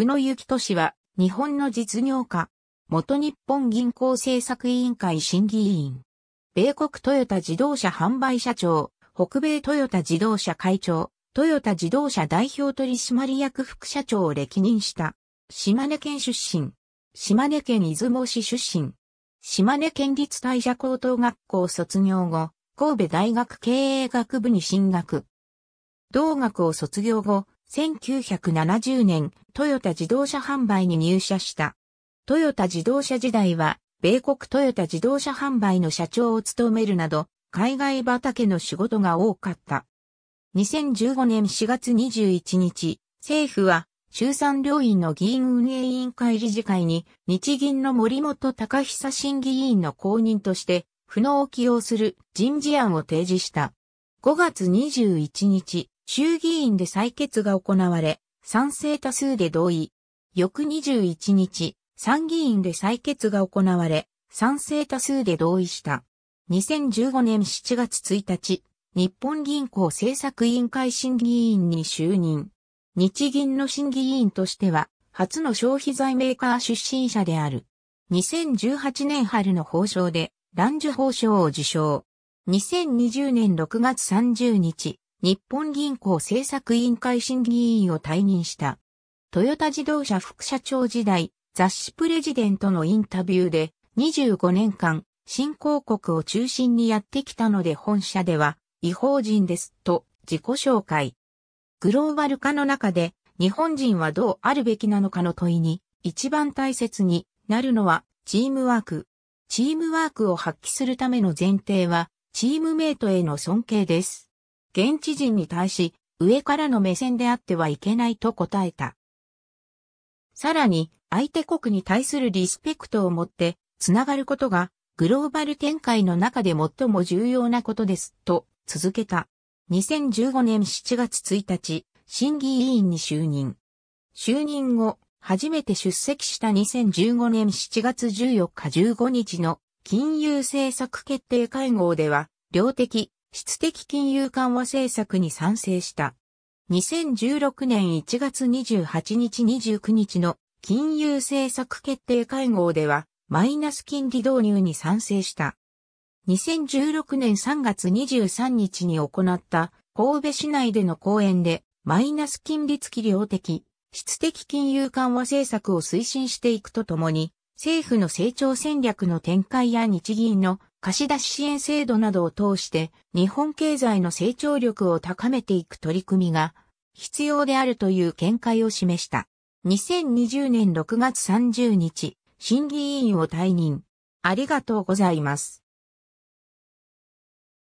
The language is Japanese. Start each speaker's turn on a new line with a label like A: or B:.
A: 久野幸俊は、日本の実業家、元日本銀行政策委員会審議委員、米国トヨタ自動車販売社長、北米トヨタ自動車会長、トヨタ自動車代表取締役副社長を歴任した、島根県出身、島根県出雲市出身、島根県立大社高等学校卒業後、神戸大学経営学部に進学。同学を卒業後、1970年、トヨタ自動車販売に入社した。トヨタ自動車時代は、米国トヨタ自動車販売の社長を務めるなど、海外畑の仕事が多かった。2015年4月21日、政府は、衆参両院の議員運営委員会理事会に、日銀の森本隆久審議委員の公認として、不能を起用する人事案を提示した。5月21日、衆議院で採決が行われ、賛成多数で同意。翌21日、参議院で採決が行われ、賛成多数で同意した。2015年7月1日、日本銀行政策委員会審議委員に就任。日銀の審議委員としては、初の消費財メーカー出身者である。2018年春の報奨で、男女報奨を受賞。2020年6月30日、日本銀行政策委員会審議委員を退任した。トヨタ自動車副社長時代、雑誌プレジデントのインタビューで、25年間、新興国を中心にやってきたので本社では、違法人です、と自己紹介。グローバル化の中で、日本人はどうあるべきなのかの問いに、一番大切になるのは、チームワーク。チームワークを発揮するための前提は、チームメイトへの尊敬です。現地人に対し、上からの目線であってはいけないと答えた。さらに、相手国に対するリスペクトを持って、つながることが、グローバル展開の中で最も重要なことです、と続けた。2015年7月1日、審議委員に就任。就任後、初めて出席した2015年7月14日15日の金融政策決定会合では、量的、質的金融緩和政策に賛成した。2016年1月28日29日の金融政策決定会合ではマイナス金利導入に賛成した。2016年3月23日に行った神戸市内での講演でマイナス金利付き量的、質的金融緩和政策を推進していくとともに、政府の成長戦略の展開や日銀の貸し出し支援制度などを通して日本経済の成長力を高めていく取り組みが必要であるという見解を示した。2020年6月30日、審議委員を退任。ありがとうございます。